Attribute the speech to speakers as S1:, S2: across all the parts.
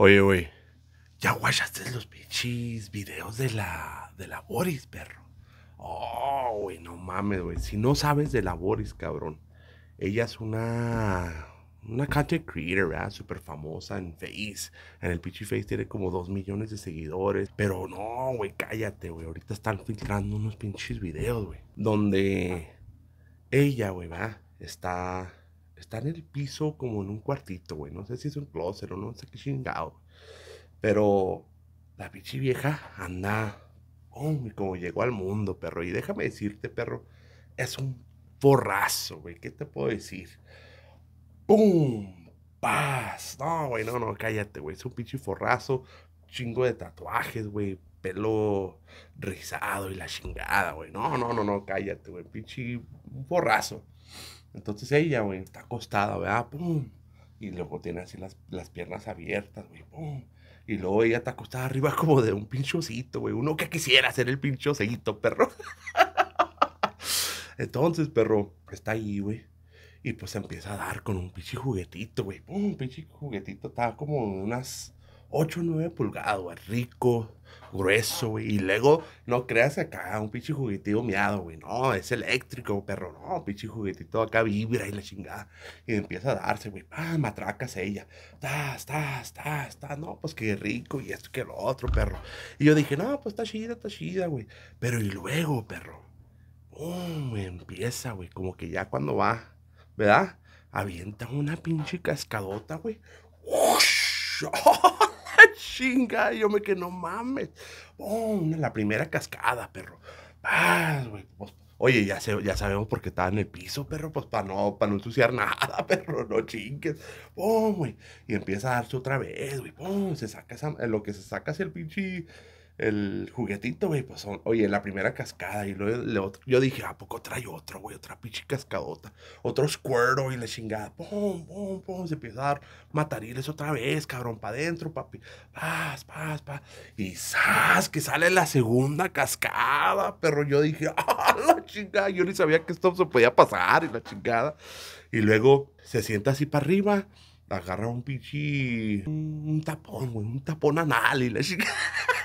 S1: Oye, güey, ya guayaste los pinches videos de la, de la Boris, perro. Oh, güey, no mames, güey. Si no sabes de la Boris, cabrón. Ella es una. Una content creator, ¿verdad? Súper famosa en Face. En el pinche Face tiene como dos millones de seguidores. Pero no, güey, cállate, güey. Ahorita están filtrando unos pinches videos, güey. Donde ella, güey, ¿verdad? Está está en el piso como en un cuartito, güey. No sé si es un closet o no sé qué chingado. Pero la pinche vieja anda, y como llegó al mundo, perro. Y déjame decirte, perro, es un forrazo, güey. ¿Qué te puedo decir? ¡Pum! ¡Paz! No, güey, no, no, cállate, güey. Es un pinche forrazo, chingo de tatuajes, güey. Pelo rizado y la chingada, güey. No, no, no, no, cállate, güey. Pinche un porrazo. Entonces ella, güey, está acostada, ¿verdad? ¡Pum! Y luego tiene así las, piernas abiertas, güey, ¡pum! Y luego ella está acostada arriba como de un pinchocito, güey. Uno que quisiera ser el pinchocito, perro. Entonces, perro, está ahí, güey. Y pues empieza a dar con un pinche juguetito, güey. Un pinche juguetito. Estaba como unas 8 o 9 pulgadas, güey, rico, grueso, güey. Y luego, no creas acá, un pinche juguetito miado, güey. No, es eléctrico, perro. No, pinche juguetito acá vibra y la chingada. Y empieza a darse, güey. Ah, matracas ella. está está está está No, pues qué rico y esto que lo otro, perro. Y yo dije, no, pues está chida, está chida, güey. Pero y luego, perro. güey, empieza, güey. Como que ya cuando va, ¿verdad? Avienta una pinche cascadota, güey. ¡Oh! chinga. yo me que no mames. en la primera cascada, perro. Pues, oye, ya, ya sabemos por qué estaba en el piso, perro, pues para no, para no ensuciar nada, perro, no chingues. ¡Pum, güey! Y empieza a darse otra vez, güey. ¡Pum! Se saca esa, lo que se saca es el pinche el juguetito, güey, pues, oye, la primera cascada y luego el Yo dije, ah, ¿a poco trae otro, güey? Otra pinche cascadota. Otro squirrel, y la chingada. Pum, pum, pum. Se empieza a matariles otra vez, cabrón, para adentro, papi. Paz, paz, paz. Y ¡zas! Que sale la segunda cascada, Pero Yo dije, ¡ah, la chingada! Yo ni sabía que esto se podía pasar y la chingada. Y luego se sienta así para arriba, agarra un pinche. Un tapón, güey, un tapón anal y la chingada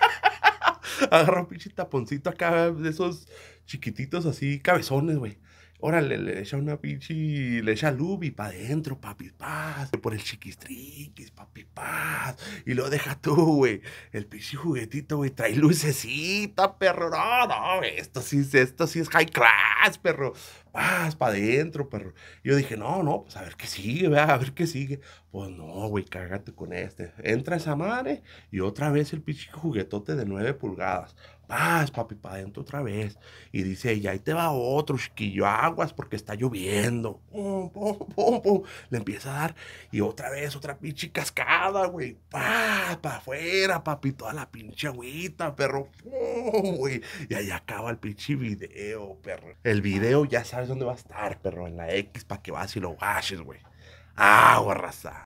S1: agarra un pinche taponcito acá de esos chiquititos así, cabezones, güey. Órale, le echa una pinche, le echa lubi para adentro, papi, paz. Por el chiquistriquis, papi, paz. Y lo deja tú, güey. El pinche juguetito, güey, trae lucecita, perro. No, no, esto sí, esto sí es high class, perro. Paz, para adentro, perro. yo dije, no, no, pues a ver qué sigue, a ver qué sigue. Pues no, güey, cágate con este. Entra esa madre y otra vez el pinche juguetote de 9 pulgadas Paz, papi, para adentro otra vez. Y dice y ahí te va otro, chiquillo, aguas porque está lloviendo. Pum, pum, pum, Le empieza a dar y otra vez otra pinche cascada, güey. Pa, para afuera, papi, toda la pinche agüita, perro. güey. Y ahí acaba el pinche video, perro. El video ya sabes dónde va a estar, perro, en la X, para que vas y lo baches, güey. Agua, raza.